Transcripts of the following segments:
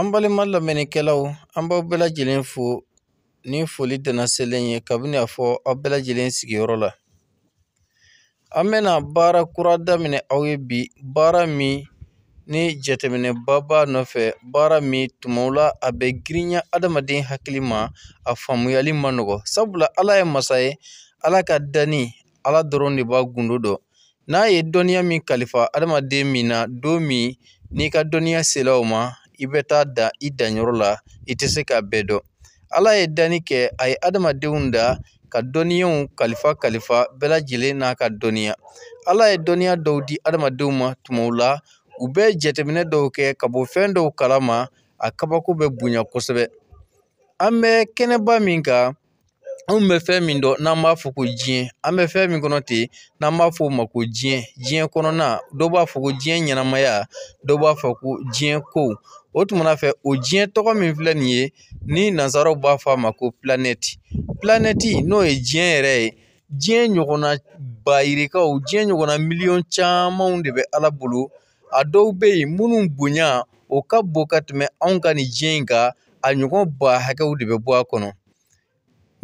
An balima lamɛnnikɛlaw an b'aw bɛɛ lajɛlen fo ni foli dana selen ye kabini a fɔ aw bɛɛ lajɛlen sigiyɔrɔ la an bɛna baara kura daminɛ aw ye bi baara min ni jateminɛba b'a nɔfɛ baara min tumaw la a bɛ girinya adamaden hakili ma a faamuyali ma nɔgɔ sabula ala ye masa ye ala ka danni ala dɔrɔn de b'a gundo dɔ n'a ye dɔnniya min kalifa adamaden min na don min n'i ka dɔnniya sela o ma i bɛ taa dan i danyɔrɔ la i tɛ se k'a bɛɛ dɔn ala ye danni kɛ a ye adamadenw da ka dɔnniyaw kalifa kalifa bɛɛ lajɛlen n'a ka dɔnniya ala ye dɔnniya dɔw di adamadenw ma tumaw la u bɛ jateminɛ dɔw kɛ ka bɔ fɛn dɔw kala ma a kabako bɛ bonya kosɛbɛ an bɛ kɛnɛba min kan anw bɛ fɛn min dɔn n'an b'a fɔ ko diɲɛ an bɛ fɛn min kɔnɔ ten n'an b'a fɔ o ma ko diɲɛ diɲɛ kɔnɔna dɔ b'a fɔ ko diɲɛ ɲɛnamaya dɔ b'a fɔ ko diɲɛ kow O tuma fɛ o diɲɛ tɔgɔ min filɛ nin ye ni nanzaraw b'a fɔ a ma ko planɛti n'o ye diɲɛ yɛrɛ ye diɲɛ ɲɔgɔnna bayirikaw diɲɛ ɲɔgɔnna miliyɔn camanw de bɛ ala bolo a dɔw bɛ yen minnu bonya o ka bon ka tɛmɛ anw ka nin diɲɛ in kan a ɲɔgɔn ba hakɛw de bɛ bɔ a kɔnɔ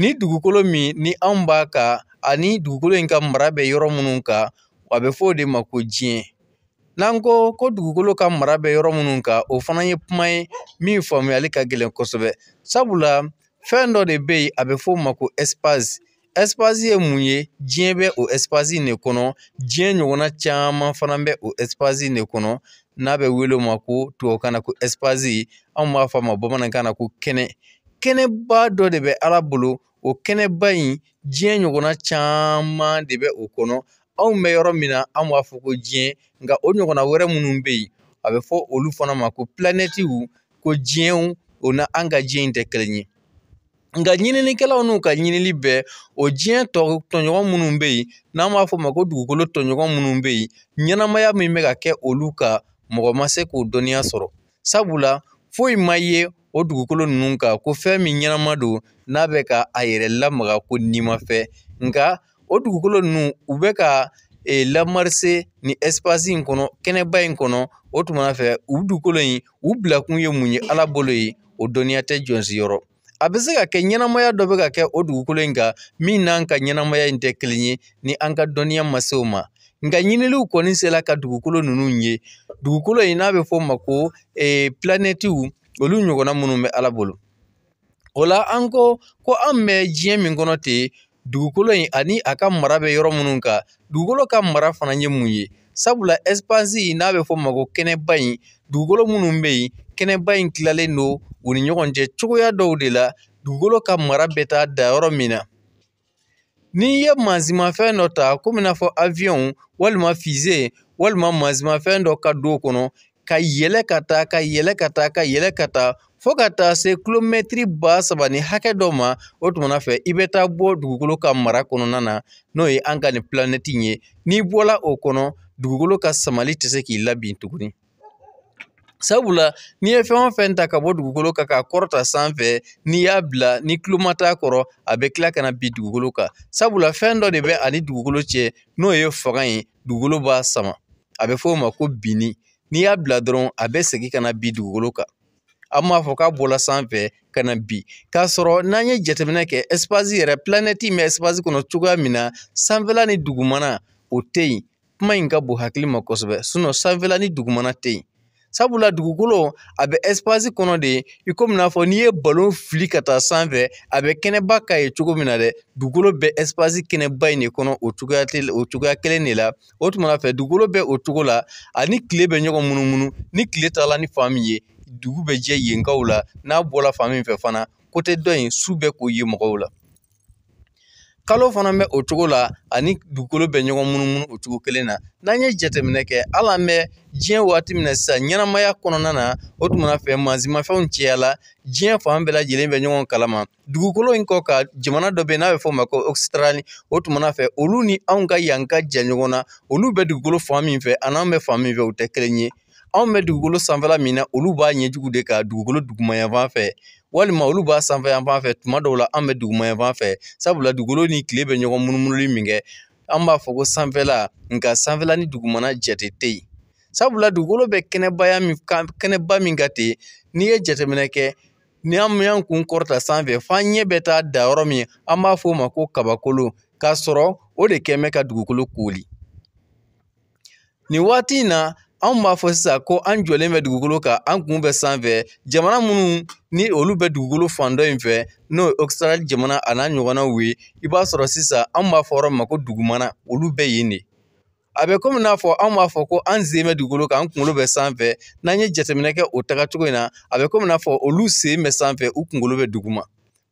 ni dugukolo min ni anw b'a kan ani dugukolo in ka mara bɛ yɔrɔ minnu kan a bɛ fɔ o de ma ko diɲɛ N'an ko ko dugukolo ka mara bɛ yɔrɔ minnu kan o fana ye kuma ye min faamuyali ka gɛlɛn kosɛbɛ sabula fɛn dɔ de bɛ yen a bɛ f'o ma ko espace espace ye mun ye diɲɛ bɛ o espace in de kɔnɔ diɲɛ ɲɔgɔnna caman fana bɛ o espace in de kɔnɔ n'a bɛ wele o ma ko tubabukan na ko espace anw b'a fɔ a ma bamanankan na ko kɛnɛ kɛnɛba dɔ de bɛ ala bolo o kɛnɛba in diɲɛ ɲɔgɔnna caman de bɛ o kɔnɔ anw bɛ yɔrɔ min na an b'a fɔ ko diɲɛ nka o ɲɔgɔnna wɛrɛ minnu bɛ yen a bɛ fɔ olu fana ma ko pilɛnɛtiw ko diɲɛw o na an ka diɲɛ in tɛ kelen ye nka ɲininikɛlaw n'u ka ɲinili bɛɛ o diɲɛ tɔ tɔɲɔgɔn minnu bɛ yen n'an b'a fɔ o ma ko dugukolo tɔɲɔgɔn minnu bɛ yen ɲɛnamaya min bɛ ka kɛ olu kan mɔgɔ ma se k'o dɔnniya sɔrɔ sabula foyi ma ye o dugukolo ninnu kan ko fɛn min ɲɛnama don n'a bɛ ka a yɛrɛ lamaga ko n'i ma fɛ nka o dugukolo ninnu u bɛ ka ee, nin in kɔnɔ kɛnɛba in kɔnɔ o tumana fɛ u dugukolo in u bilakun ye mun ye ala bolo ye o dɔnniya tɛ jɔnsi yɔrɔ a bɛ se ka kɛ ɲɛnamaya dɔ bɛ ka kɛ o dugukolo in kan min n'an ka ɲɛnamaya in tɛ kelen ye ni an ka dɔnniya ma se o ma nka ɲiniliw kɔni sera ka dugukolo ninnu ye dugukolo in n'a bɛ fɔ o ma ko ee, olu ɲɔgɔnna minnu bɛ ala bolo o la an ko ko an bɛ diɲɛ min kɔnɔ ten dugukolo in ani a ka mara bɛ yɔrɔ minnu kan dugukolo ka mara fana ye mun ye sabula ɛsipansi n'a bɛ fɔ ma ko kɛnɛba in dugukolo minnu bɛ yen kɛnɛba in tilalen don u ni ɲɔgɔn cɛ cogoya dɔw de la dugukolo ka mara bɛ taa da yɔrɔ min na n'i ye mansinmafɛn dɔ ta komi n'a fɔ awiyɔnw walima fize walima mansinmafɛn dɔ ka don o kɔnɔ ka yɛlɛ ka taa ka yɛlɛ ka taa ka yɛlɛ ka taa fo ka taa se kulomɛtiri ba saba ni hakɛ dɔ ma o tumana fɛ i bɛ taa bɔ dugukolo ka mara kɔnɔna na n'o ye an ka nin planɛti ye n'i bɔla o kɔnɔ dugukolo ka samali tɛ se k'i labin tuguni sabula n'i ye fɛn o fɛn ta ka bɔ dugukolo kan k'a kɔrɔta sanfɛ n'i y'a bila ni tulo ma t'a kɔrɔ a bɛ tila ka na bin dugukolo kan sabula fɛn dɔ de bɛ ani dugukolo cɛ n'o ye fanga ye dugukolo b'a sama a bɛ fɔ o ma ko binni n'i y'a bila dɔrɔn a bɛ segin ka na bi dugukolo kan an b'a fɔ k'a bɔla sanfɛ ka na bi k'a sɔrɔ n'an ye jateminɛ kɛ ɛsipazi yɛrɛ planɛti bɛ ɛsipazi kɔnɔ cogoya min na sanfɛla ni dugumana o tɛ yen kuma in ka bon hakili ma kosɛbɛ sanfɛla ni dugumana tɛ yen Sabula dugukolo a bɛ kɔnɔ de i komi n'a fɔ n'i ye balon fili ka taa sanfɛ a bɛ kɛnɛba ka ye cogo min na dɛ dugukolo bɛ kɛnɛba in de kɔnɔ o cogoya tɛ o cogoya kelen de la o tuma fɛ dugukolo bɛ o cogo la ani tile bɛ ɲɔgɔn munumunu ni tile taala ni fan min ye dugu bɛ jɛ yenkaw la n'a bɔla fan min fɛ fana dɔ in su bɛ k'o ye mɔgɔw la kalo fana bɛ o cogo la ani dugukolo bɛ ɲɔgɔn munumunu o cogo kelen na n'an ye jateminɛ kɛ hali an bɛ diɲɛ waati min na sisan ɲɛnamaya kɔnɔna na o tumana fɛ mansinmafɛnw cayala diɲɛ fan bɛɛ lajɛlen bɛ ɲɔgɔn kalama dugukolo in kɔ ka jamana dɔ bɛ n'a bɛ fɔ o ma ko ɔkisitarali o tumana fɛ olu ni anw ka yan ka ja ɲɔgɔn na olu bɛ dugukolo fan min fɛ ani anw bɛ fan min fɛ o tɛ kelen ye anw bɛ dugukolo sanfɛla min na olu b'a ɲɛjugu de ka dugukolo dugumayanfan fɛ walima olu b'a sanfɛ yanfan fɛ tuma dɔw la an bɛ duguma yanfan fɛ sabula dugukolo ni tile bɛ ɲɔgɔn munumunu min kɛ an b'a fɔ ko sanfɛla nka sanfɛla ni dugumana jate tɛ yen sabula dugukolo bɛ kɛnɛbaya min kan kɛnɛba min ka ten n'i ye jateminɛ kɛ ni an y'an kun kɔrɔta sanfɛ f'an ɲɛ bɛ taa da yɔrɔ min an b'a fɔ o ma ko kabakolo k'a sɔrɔ o de kɛ mɛ ka dugukolo koli nin waati in na anw b'a fɔ sisan ko an jɔlen bɛ dugukolo kan an kun bɛ sanfɛ jamana minnu ni olu bɛ dugukolo fan dɔ in fɛ n'o ye jamana a n'a ɲɔgɔnnaw ye i b'a sɔrɔ sisan anw b'a fɔ yɔrɔ min ma ko dugumana olu bɛ yen de a bɛ komi n'a fɔ anw b'a fɔ ko an sen bɛ dugukolo kan an kunkolo bɛ sanfɛ n'an ye jateminɛ kɛ o tagacogo in na a bɛ komi n'a fɔ olu sen bɛ sanfɛ u kunkolo bɛ duguma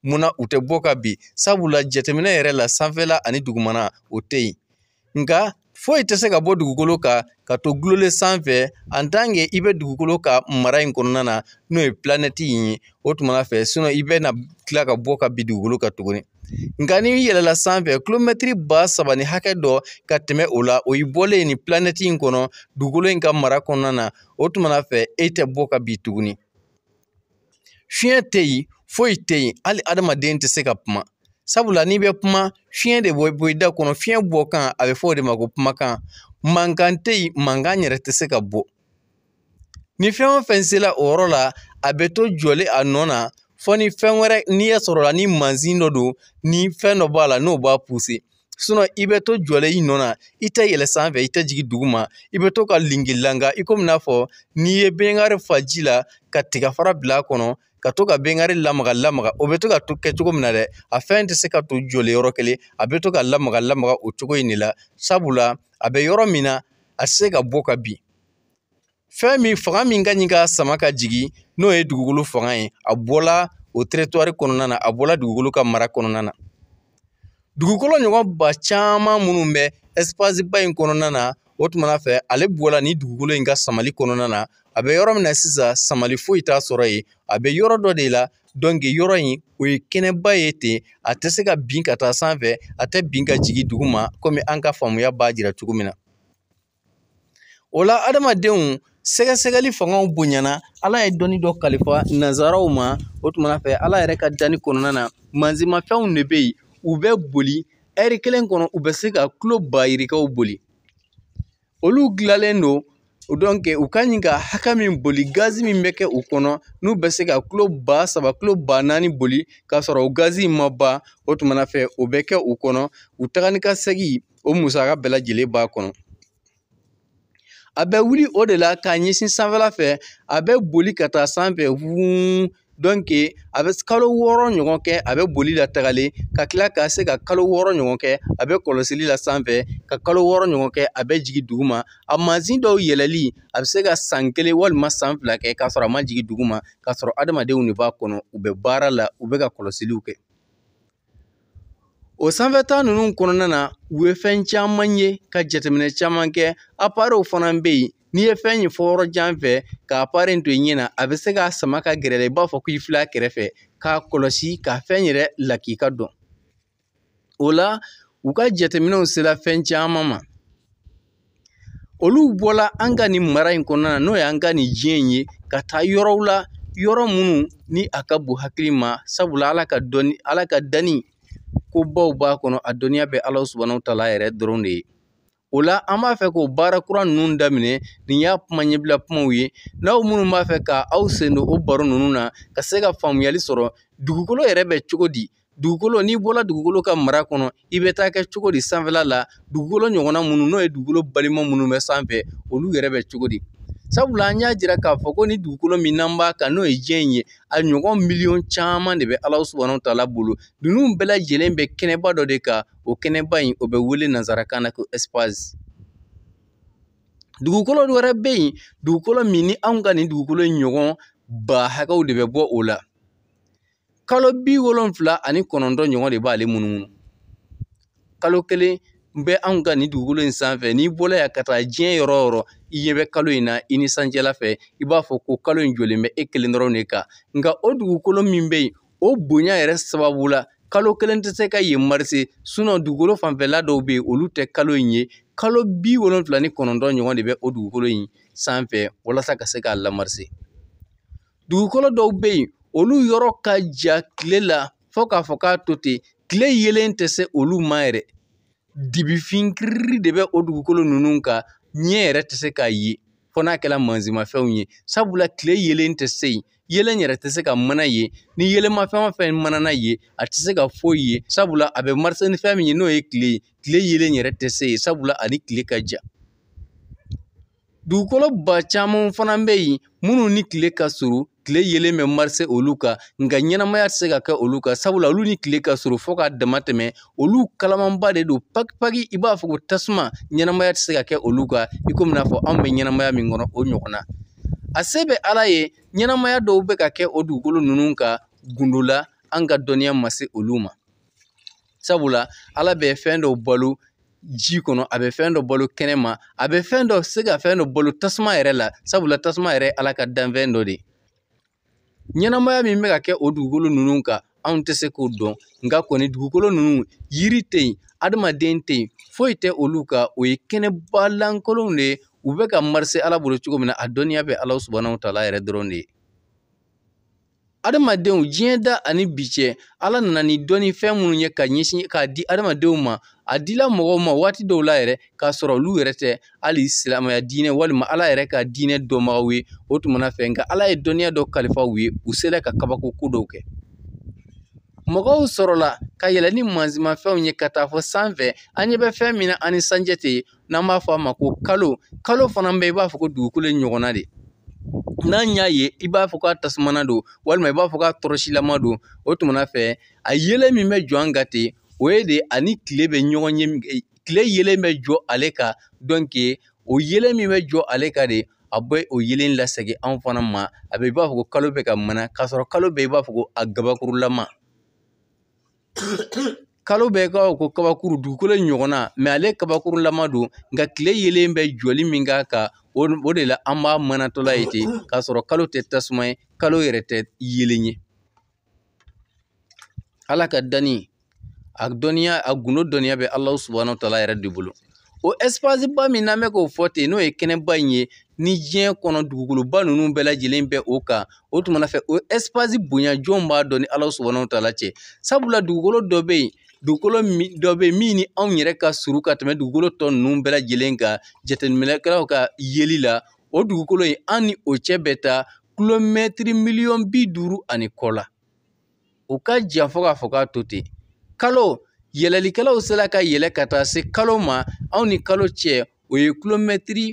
munna u tɛ bɔ ka bin sabula jateminɛ yɛrɛ la sanfɛla ani dugumana o tɛ yen nka foyi tɛ se ka bɔ dugukolo kan ka to gulonlen sanfɛ an tanke i bɛ dugukolo ka mara in kɔnɔna na n'o ye planɛti in ye o tumana fɛ sinɔn i bɛna tila ka bɔ ka bin dugukolo kan tuguni nka n'i yɛlɛla sanfɛ kilomɛtiri ba saba ni hakɛ dɔ ka tɛmɛ o la o y'i bɔlen nin planɛti in kɔnɔ dugukolo in ka mara kɔnɔna na o tumana fɛ e tɛ bɔ ka bin tuguni fiɲɛ tɛ yen foyi tɛ yen hali adamaden tɛ se ka kuma sabula n'i bɛ kuma fiɲɛ de bɔ bɔ i da kɔnɔ fiɲɛ bɔ kan a bɛ fɔ o de ma ko kumakan mankan tɛ yen mankan yɛrɛ tɛ se ka bɔ ni fɛn o fɛn sela o yɔrɔ la a bɛ to jɔlen a nɔ na fɔ ni fɛn wɛrɛ n'i y'a sɔrɔ la ni mansin dɔ don ni fɛn dɔ b'a la n'o b'a i bɛ to jɔlen i nɔ na i tɛ yɛlɛ sanfɛ i tɛ jigin dugu ma i bɛ to ka lingi langa i komi n'a fɔ n'i ye bɛnkari fa ji la ka tigafara bila a kɔnɔ ka to ka bengari lamaga lamaga o bɛ to ka to kɛ cogo min na dɛ a fɛn tɛ se ka to joli yɔrɔ kelen a bɛ to ka lamaga lamaga o cogo in de la sabula a bɛ yɔrɔ min na a tɛ se ka bɔ ka bin fɛn min fanga min ka ɲi ka sama ka jigin n'o ye dugukolo fanga ye a bɔla o territoire kɔnɔna na a bɔla dugukolo ka mara kɔnɔna na dugukolo ɲɔgɔn ba caman minnu bɛ espace ba in kɔnɔna na o tumana fɛ ale bɔla ni dugukolo in ka samali kɔnɔna na a bɛ yɔrɔ min na sisan samali foyi t'a sɔrɔ yen a bɛ yɔrɔ dɔ de la dɔnke yɔrɔ in o ye kɛnɛba ye ten a tɛ se ka bin ka taa sanfɛ a tɛ bin ka jigin dugu ma komi an ka faamuya b'a jira cogo min na o la adamadenw sɛgɛsɛgɛli fangaw bonyana ala ye dɔnni dɔ kalifa nazaraw ma o tumana fɛ ala yɛrɛ ka danni kɔnɔna na manzimafɛnw de bɛ yen u bɛ boli ɛri kelen kɔnɔ u bɛ se ka tulo bayirikaw boli Olu dilanlen don u ka ɲi ka hakɛ min boli gazi min bɛ kɛ u kɔnɔ n'u bɛ se ka kilo ba saba kilo ba naani boli k'a sɔrɔ o gazi in ma ban o tumana fɛ o bɛ kɛ u kɔnɔ u taga ni ka segin o musaka bɛɛ lajɛlen b'a kɔnɔ a bɛ wuli o de la k'a ɲɛsin sanfɛla fɛ a bɛ boli ka taa sanfɛ a bɛ kalo wɔɔrɔ ɲɔgɔn kɛ a bɛ boli la tagalen ka tila ka se ka kalo wɔɔrɔ ɲɔgɔn kɛ a bɛ kɔlɔsili la sanfɛ ka kalo wɔɔrɔ ɲɔgɔn kɛ a bɛ jigin dugu ma a mansin dɔw yɛlɛli a bɛ se ka san kelen walima san fila kɛ k'a sɔrɔ a ma jigin dugu ma k'a sɔrɔ adamadenw de b'a kɔnɔ u bɛ baara la u bɛ ka kɔlɔsiliw kɛ o sanfɛta ninnu kɔnɔna na u ye fɛn caman ye ka jateminɛ caman kɛ aparow fana bɛ yen n'i ye fɛn ye fɔ yɔrɔ fɛ k'a parin in to i ɲɛ na a bɛ se k'a sama ka gɛrɛ i b'a fɔ k'i fil'a kɛrɛfɛ k'a kɔlɔsi ka fɛn yɛrɛ lakika dɔn o la u ka jateminɛw sera fɛn caman ma olu bɔla an ka nin mara in kɔnɔna na n'o y'an ka nin diɲɛ ye ka taa yɔrɔw la yɔrɔ minnu ni a ka bon hakili ma sabula ala ka dɔnni ala ka danni kobaw b'a kɔnɔ a dɔnniya bɛ ala subahanahu taala yɛrɛ dɔrɔn de ye O la an b'a fɛ k'o baara kura ninnu daminɛ nin y'a kuma ɲɛbila kumaw ye n'aw minnu b'a fɛ ka aw sen don o baro ninnu na ka se ka faamuyali sɔrɔ dugukolo yɛrɛ bɛ cogo di dugukolo n'i bɔra dugukolo ka mara kɔnɔ i bɛ taa kɛ cogo di sanfɛla la dugukolo ɲɔgɔnna minnu n'o ye dugukolo balima minnu bɛ sanfɛ olu yɛrɛ bɛ cogo di Sabula an y'a jira k'a fɔ ko ni dugukolo min n'an b'a kan n'o ye diɲɛ in ye, a ɲɔgɔn miliyɔn caman de bɛ Alahu subahana wataala bolo. Ninnu bɛɛ lajɛlen bɛ kɛnɛba dɔ de kan, o kɛnɛba in o bɛ wele nanzarakan na ko espace Dugukolo wɛrɛ bɛ yen, dugukolo min ni anw ka nin dugukolo in ɲɔgɔn ba hakɛw de bɛ bɔ o la. Kalo bi wolonfila ani kɔnɔntɔn ɲɔgɔn de b'ale munumunu. Kalo kelen n bɛ anw ka nin dugukolo in sanfɛ n'i bɔra yan ka taa diɲɛ yɔrɔ o yɔrɔ i ɲɛ bɛ kalo in na i ni sanjɛla fɛ i b'a fɔ ko kalo in jɔlen bɛ e kelen dɔrɔn de kan nka o dugukolo min bɛ yen o bonya yɛrɛ sababu la kalo kelen tɛ se ka yen marise dugukolo fanfɛla dɔw bɛ yen olu tɛ kalo in ye kalo bi wolonfila ni kɔnɔntɔn ɲɔgɔn de bɛ o dugukolo in sanfɛ walasa ka se k'a lamarise dugukolo dɔw bɛ yen olu yɔrɔ ka ja tile la fo k'a fɔ k'a to ten tile yelen tɛ se olu ma yɛrɛ dibi finkiriri de bɛ o dugukolo ninnu kan ɲɛ yɛrɛ tɛ se k'a ye fɔ n'a kɛla manzimafɛnw ye sabula tile yelen tɛ se yen yelen yɛrɛ tɛ se ka mana ye ni yelenmafɛn o fɛn manana ye a tɛ se ka foyi ye sabula a bɛ marise ni fɛn min ye n'o ye tile ye tile yelen yɛrɛ tɛ se yen sabula ani tile ka ja dugukolo ba caman fana bɛ yen minnu ni tile ka surun tile yelen bɛ marise olu kan nka ɲɛnamaya tɛ se ka kɛ olu kan sabula olu ni tile ka surun fɔ k'a dama tɛmɛ olu kalamanba de don pakipaki i b'a fɔ ko tasuma ɲɛnamaya tɛ se ka kɛ olu kan i komi n'a fɔ anw bɛ ɲɛnamaya min kɔnɔ o ɲɔgɔnna a se bɛ ala ye ɲɛnamaya dɔw bɛ ka kɛ o dugukolo ninnu kan gundo la an ka dɔnniya ma se olu ma sabula ala bɛ fɛn dɔw balo ji kɔnɔ a bɛ fɛn dɔ balo kɛnɛ ma a bɛ fɛn dɔ se ka fɛn dɔ balo tasuma yɛrɛ la sabula tasuma yɛrɛ ala ka danfɛn dɔ de Ɲɛnamaya min bɛ ka kɛ o dugukolo ninnu kan anw tɛ se k'o dɔn nka kɔni dugukolo ninnu yiri tɛ yen adamaden tɛ yen foyi tɛ olu kan o ye kɛnɛba lankolonw de ye u bɛ ka marise ala bolo cogo min na a dɔnniya bɛ ala subahanahu taala yɛrɛ dɔrɔn de ye adamadenw diɲɛ da ani bi cɛ ala nana ni dɔnni fɛn minnu ye ka ɲɛsin k'a di adamadenw ma a dila mɔgɔw ma waati dɔw la yɛrɛ k'a sɔrɔ olu yɛrɛ tɛ hali silamɛya diinɛ walima ala yɛrɛ ka diinɛ dɔnbagaw ye o tumana fɛ nka ala ye dɔnniya dɔ kalifaw ye u sera ka kabako ko dɔw kɛ mɔgɔw sɔrɔla ka yɛlɛ ni mansimafɛnw ye ka taa fɔ sanfɛ an ɲɛ bɛ fɛn min na ani sanjɛ tɛ yen n'an b'a fɔ a ma ko kalo kalo fana bɛ i b'a fɔ ko dugukolo ɲɔgɔnna de n'a y'a ye i b'a fɔ k'a tasumana don walima i b'a fɔ k'a tɔrɔsilama don o tumana fɛ a yelen min bɛ jɔ an kan ten o ye de ani tile bɛ ɲɔgɔn ye eh, tile yelen bɛ jɔ ale kan o yelen min bɛ jɔ ale kan de a bɛ o yelen lasegin anw fana ma a bɛ i b'a fɔ ko kalo bɛ ka mana k'a sɔrɔ kalo bɛ i b'a fɔ ko a gabakurulama kalo bɛ i b'a fɔ ko kabakuru dugukolo ɲɔgɔnna mɛ ale kabakurulama don nka tile yelen bɛ jɔli min k'a kan o de la an b'a manatɔla ye ten k'a sɔrɔ kalo tɛ tasuma ye kalo yɛrɛ tɛ yelen ye ala ka danni a dɔnniya a gundo dɔnniya bɛ Alahu subahana tala yɛrɛ de bolo o espace ba min n'an bɛ k'o fɔ ten n'o ye kɛnɛba in ye ni diɲɛ kɔnɔ dugukoloba ninnu bɛɛ lajɛlen bɛ o kan o tuma fɛ o espace bonya jɔn b'a dɔn ni Alahu subahana wataala cɛ sabula dugukolo dɔ bɛ yen dugukolo dɔ bɛ min ni anw yɛrɛ ka surun ka tɛmɛ dugukolo tɔ ninnu bɛɛ lajɛlen kan jateminɛkɛlaw ka yeli la o dugukolo in an ni o cɛ bɛ taa kilomɛtiri miliyɔn bi duuru ani kɔ la o ka jan fɔ k'a fɔ k'a to ten kalo yɛlɛlikɛlaw sela ka yɛlɛ ka taa se kalo ma anw ni kalo cɛ o ye kulomɛtiri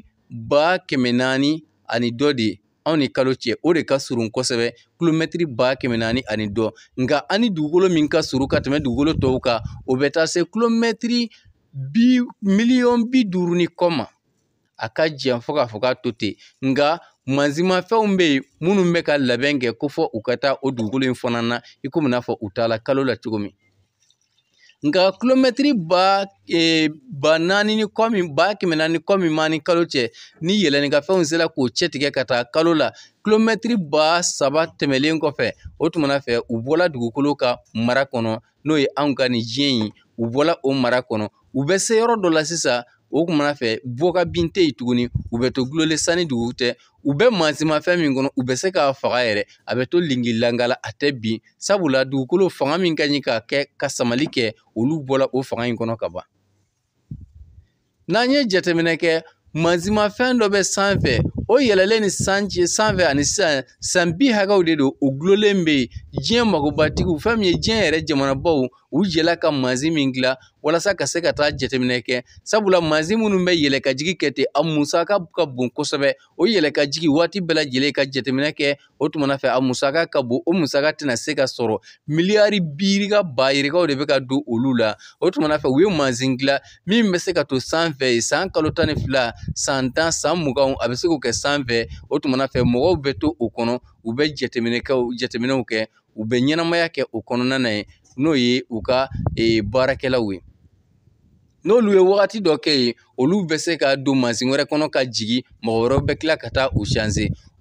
ba kɛmɛ naani ani dɔ de ye anw ni kalo cɛ o de ka surun kosɛbɛ kulomɛtiri ba kɛmɛ naani ani dɔ nka ani dugukolo min ka surun ka tɛmɛ dugukolo tɔw kan o bɛ taa se kulomɛtiri bi miliyɔn bi duuru ni kɔ ma a ka jan fo k'a fɔ k'a to ten nka mansimafɛnw bɛ yen minnu bɛ ka labɛn kɛ ko fɔ u ka taa o dugukolo in fana na i komi n'a fɔ u t'a la kalo la cogo min Nka kilomɛtiri ba e, ba naani ni kɔ min ba kɛmɛ naani kɔ min b'an ni kalo cɛ ni yɛlɛnnikafɛnw sera k'o cɛ tigɛ ka taa kalo la kilomɛtiri ba saba tɛmɛnen kɔfɛ o tumana fɛ u bɔla dugukolo ka mara kɔnɔ n'o ye anw ka nin diɲɛ in u bɔla o mara kɔnɔ u bɛ se yɔrɔ dɔ la sisan o kumana fɛ bɔ ka bin tɛ yen tuguni u bɛ to gulonlen sanni dugu tɛ u bɛ mansinmafɛn min kɔnɔ u bɛ se k'a faga yɛrɛ a bɛ to linkelankala a tɛ bin sabula dugukolo fanga min ka ɲi ka kɛ ka samali kɛ olu bɔra o fanga in kɔnɔ ka ban n'an ye jateminɛ kɛ mansinmafɛn dɔ bɛ sanfɛ o yɛlɛlen ni sanji sanfɛ ani sisan san bi hakɛw de don o gulolen bɛ yen diɲɛ magobatigiw fɛn min ye diɲɛ yɛrɛ jamanabaw u jɛla ka mansin min dilan walasa ka se ka taa jateminɛ kɛ sabula mansin minnu bɛ yɛlɛkajigi kɛ ten a musaka ka bon kosɛbɛ o yɛlɛkajigi waati bɛɛ lajɛlen ka jateminɛ kɛ o tumana fɛ a musaka ka bon o musaka tɛna se ka sɔrɔ miliyari biiri ka bayirikaw de bɛ ka don olu la o tumana fɛ u ye mansin dilan min bɛ se ka to sanfɛ san kalo tan ni fila san tan san mugan a bɛ se k'o kɛ sanfɛ o tumana fɛ mɔgɔw bɛ to o kɔnɔ u bɛ jateminɛkɛw jateminɛw kɛ u bɛ ɲɛnamaya kɛ o kɔnɔna na ye n'o ye u ka ee, baarakɛlaw ye n'olu ye wagati dɔ kɛ yen olu bɛ se ka don mansin wɛrɛ kɔnɔ ka jigin mɔgɔ wɛrɛw bɛ tila ka taa u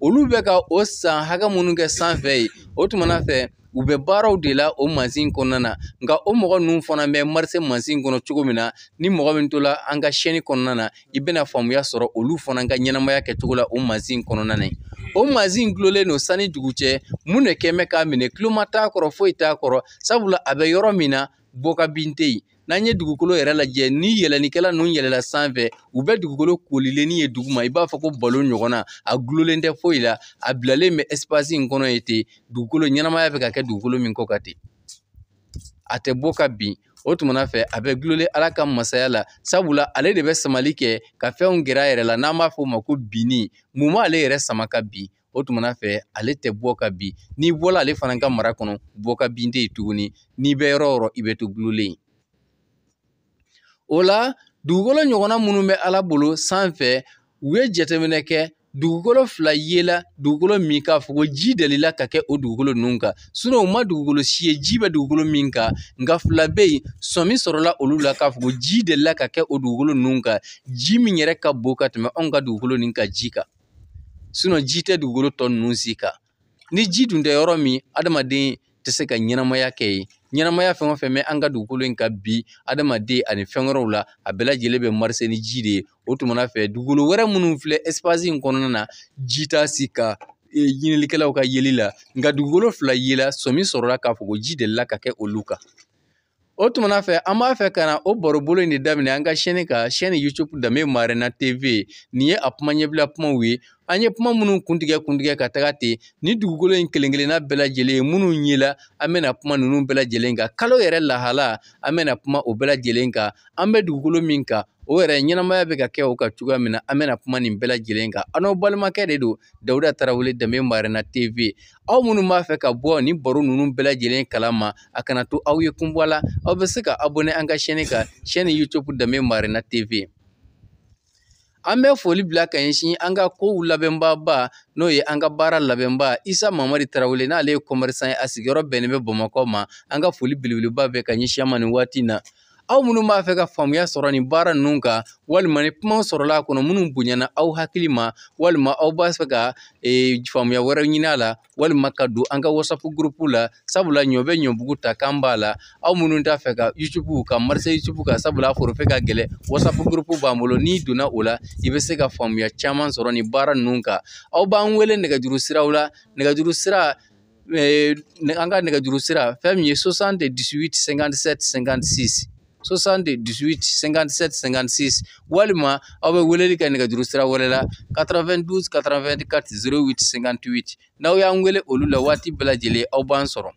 olu bɛ ka o san hakɛ minnu kɛ sanfɛ yen o tumana fɛ u bɛ baaraw de la o mansin kɔnɔna na nka o mɔgɔ ninnu fana bɛ marise mansin kɔnɔ cogo min na ni mɔgɔ min tola an ka sɛni kɔnɔna na i bɛna faamuya sɔrɔ olu fana ka ɲɛnamaya kɛcogo la o mansin kɔnɔna na o mansin gulonlen don sani dugu cɛ mun de kɛn bɛ k'a minɛ tuloma t'a kɔrɔ foyi t'a kɔrɔ sabula a bɛ yɔrɔ min na bɔ ka bin tɛ yen n'an ye dugukolo yɛrɛ lajɛ ni yɛlɛnnikɛla ninnu yɛlɛla sanfɛ u bɛ dugukolo kolilenni ye dugu ma i b'a fɔ ko balo ɲɔgɔnna a gulonlen tɛ foyi la a bilalen bɛ esipasi in kɔnɔ ye ten dugukolo ɲɛnamaya bɛ ka kɛ dugukolo min kɔ ka ten a tɛ bɔ ka bin o tumana fɛ a bɛ gulonlen ala ka masaya la sabula ale de bɛ samali kɛ ka fɛnw gɛrɛ a yɛrɛ la n'an b'a fɔ o ma ko binni mun b'ale yɛrɛ sama ka bin o tumana fɛ ale tɛ bɔ ka bin n'i bɔla ale fana ka mara kɔnɔ bɔ ka bin tɛ yen tuguni n'i bɛ yɔrɔ o yɔrɔ i bɛ to gulonlen O la dugukolo ɲɔgɔnna minnu bɛ Ala bolo sanfɛ u ye jateminɛ kɛ dugukolo fila yela dugukolo min k'a fɔ ko ji delila ka kɛ o dugukolo ninnu kan u ma dugukolo si ye ji bɛ dugukolo min kan nka fila bɛ yen sɔmi sɔrɔla olu la k'a fɔ ko ji delila ka kɛ o dugukolo ninnu kan ji min yɛrɛ ka bon ka tɛmɛ anw ka dugukolo nin kan ji kan ji tɛ dugukolo tɔ ninnu si kan ni ji dun tɛ yɔrɔ min adamaden tɛ se ka ɲɛnamaya kɛ yen ɲɛnamaya fɛn o fɛn mɛ an ka dugukolo in ka bi adamaden ani fɛn wɛrɛw la a bɛɛ lajɛlen bɛ marise ni ji de ye o tumana fɛ dugukolo wɛrɛ minnu filɛ esipasi in kɔnɔna na ji t'a si ka e, ɲinilikɛlaw ka yeli la nka dugukolo fila yela sɔmi sɔrɔla k'a fɔ ko ji delila ka kɛ olu kan o tumana fɛ an b'a fɛ ka na o barobolo in de daminɛ an ka sɛni ka sɛni youtube danbe marena tv nin ye a kuma ɲɛbila kumaw ye an ye kuma minnu kuntigɛ kuntigɛ ka taga ten ni dugukolo in kelenkelenna bɛɛ lajɛlen minnu yela an bɛna kuma ninnu bɛɛ lajɛlen kan kalo yɛrɛ lahala an bɛna kuma o bɛɛ lajɛlen kan an bɛ dugukolo min kan o yɛrɛ ɲɛnamaya bɛ ka kɛ o ka cogoya min na an bɛna kuma nin bɛɛ lajɛlen kan an n'aw balimakɛ de don dawuda tarawele danbe marena tv aw minnu b'a fɛ ka bɔ ni baro ninnu bɛɛ lajɛlen ma a kana to aw ye kunbɔ la aw bɛ se ka abonné an ka sɛni kan sɛni youtube danbe marena tv an bɛ foli bila ka ɲɛsin an ka kow labɛnbaba n'o ye an ka baara labɛnba isa mamari tarawele n'ale ye kɔmɛrisan ye a sigiyɔrɔ bɛnnen bɛ bamakɔ ma an ka foli belebeleba bɛ ka ɲɛsin a ma nin waati na aw minnu b'a fɛ ka faamuya sɔrɔ nin baara ninnu kan walima ni kumaw sɔrɔla kɔnɔ minnu bonyana aw hakili ma walima aw b'a fɛ ka ee, faamuya wɛrɛ ɲini a la walima ka don an ka wasapu gurupu la sabula ɲɔ bɛ ɲɔbugu ta kan b'a la aw minnu t'a fɛ ka yusufu ka marise yusufu ka sabula forofɛ ka gɛlɛ wasapu gurupu b'an bolo n'i donna o la i bɛ se ka faamuya caman sɔrɔ nin baara ninnu kan aw b'an wele nɛgɛjuru siraw la nɛgɛjuru sira ee, an ka nɛgɛjuru sira fɛn min ye 78 57 56 60 walima aw be weleli kɛ nɛgɛjuru sira wɛrɛ la 92 84 08 58 n'aw y'an wele olu la waati bɛɛ aw b'an sɔrɔ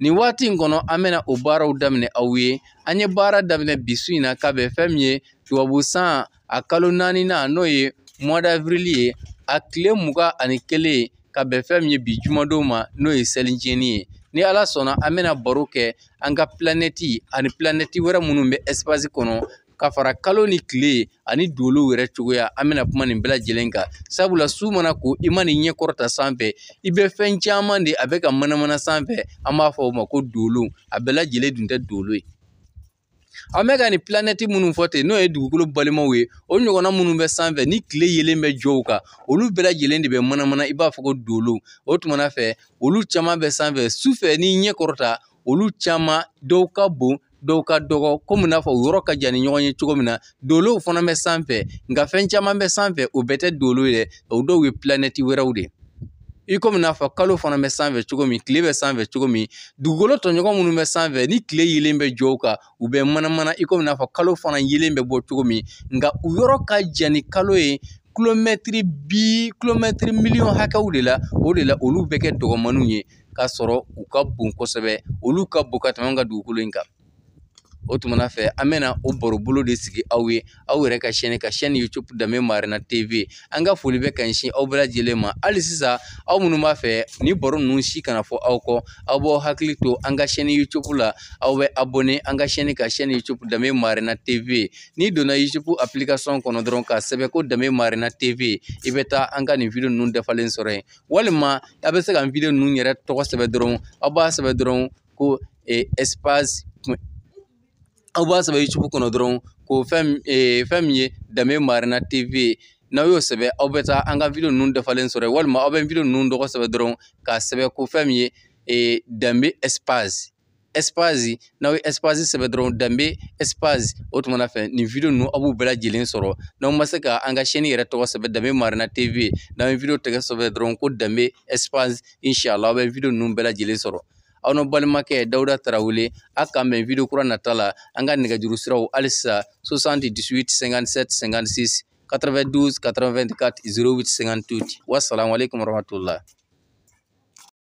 ni waati in kɔnɔ an bena o baaraw daminɛ aw ye an ye baara daminɛ bisu in na k'a bɛ fɛn min ye tubabu san a kalo naanina n'o ye mois d'avril ye a kile muga ani kelen ka bɛn fɛn min ye bi jumadon ma n'o ye selijeni ye ni ala sɔnna an bɛna baro kɛ an ka planɛti ani planɛti wɛrɛ minnu bɛ espace kɔnɔ ka fara kalo ni tile ani dolow yɛrɛ cogoya an bɛna kuma nin bɛlajɛlen lajɛlen kan sabula su mana ko i ma nin ɲɛkɔrɔta sanfɛ i bɛ fɛn caman de a bɛ ka manamana sanfɛ an b'a fɔ o ma ko dolo a bɛɛ dun tɛ dolo ye An bɛ ka nin planète minnu fɔ ten n'o ye dugukolo balimaw ye o ɲɔgɔnna minnu bɛ sanfɛ ni tile yelen bɛ jɔ u kan olu bɛɛ lajɛlen de bɛ manamana i b'a fɔ ko doolo o tumana fɛ olu caman bɛ sanfɛ sufɛ n'i ɲɛ kɔrɔta olu caman dɔw ka bon dɔw ka dɔgɔ komi n'a fɔ o yɔrɔ ka jan ni ɲɔgɔn ye cogo min na doolow fana bɛ sanfɛ nka fɛn caman bɛ sanfɛ o bɛɛ tɛ doolo ye dɛ o dɔw ye planète wɛrɛw de ye i komi n'a fɔ kalo fana bɛ sanfɛ cogo min tile bɛ sanfɛ cogo min dugukolo tɔɲɔgɔn minnu bɛ sanfɛ ni tile yelen bɛ jɔw kan u bɛ manamana i komi n'a fɔ kalo fana yelen bɛ bɔ cogo min nka u yɔrɔ ka jan ni kalo ye kulomɛtiri bi kulomɛtiri miliyɔn hakɛw de la o de la olu bɛ kɛ dɔgɔmaninw ye k'a sɔrɔ u ka bon kosɛbɛ olu ka bon ka tɛmɛ an ka dugukolo in kan o tumana fɛ an bɛna o barobolo de sigi aw ye aw yɛrɛ ka sɛni ka sɛni youtube danbe marina tv an ka foli bɛ ka ɲɛsin aw bɛɛ lajɛlen ma hali sisan aw minnu b'a fɛ ni baro ninnu si kana fɔ aw kɔ aw b'aw hakili to an ka sɛni youtube la aw bɛ abonné an ka sɛni ka sɛni youtube danbe marina tv n'i donna youtube application kɔnɔ dɔrɔn ka sɛbɛn ko danbe marina tv i bɛ taa an ka nin video ninnu dafalen sɔrɔ yen walima a bɛ se ka nin video ninnu yɛrɛ tɔgɔ sɛbɛn dɔrɔn aw b'a sɛbɛn dɔrɔn ko eh, espace aw b'a sɛbɛ youtube kɔnɔ dɔrɔn ko fɛn fɛn min ye dame marina tv ye e, n'aw y'o sɛbɛn aw bɛ taa an ka video ninnu dafalen sɔrɔ yen walima aw bɛ video ninnu dɔgɔ sɛbɛn dɔrɔn k'a sɛbɛn ko fɛn min ye danbe espace espace n'aw ye espace sɛbɛn dɔrɔn danbe espace o tuma na fɛ nin video ninnu aw b'u bɛɛ lajɛlen sɔrɔ n'aw ma se ka an ka chaîne yɛrɛ tɔgɔ sɛbɛn danbe marina tv n'aw ye video tɛgɛ sɛbɛn dɔrɔn ko danbe espace inshallah aw bɛ video ninnu bɛɛ lajɛlen sɔrɔ aw na balimakɛ dawuda tarawele a k'an bɛn video kura nata la an ka nɛgɛjuru siraw halisa 78 57 56 92 84 08 58 wasalamu alaikum warahmatulah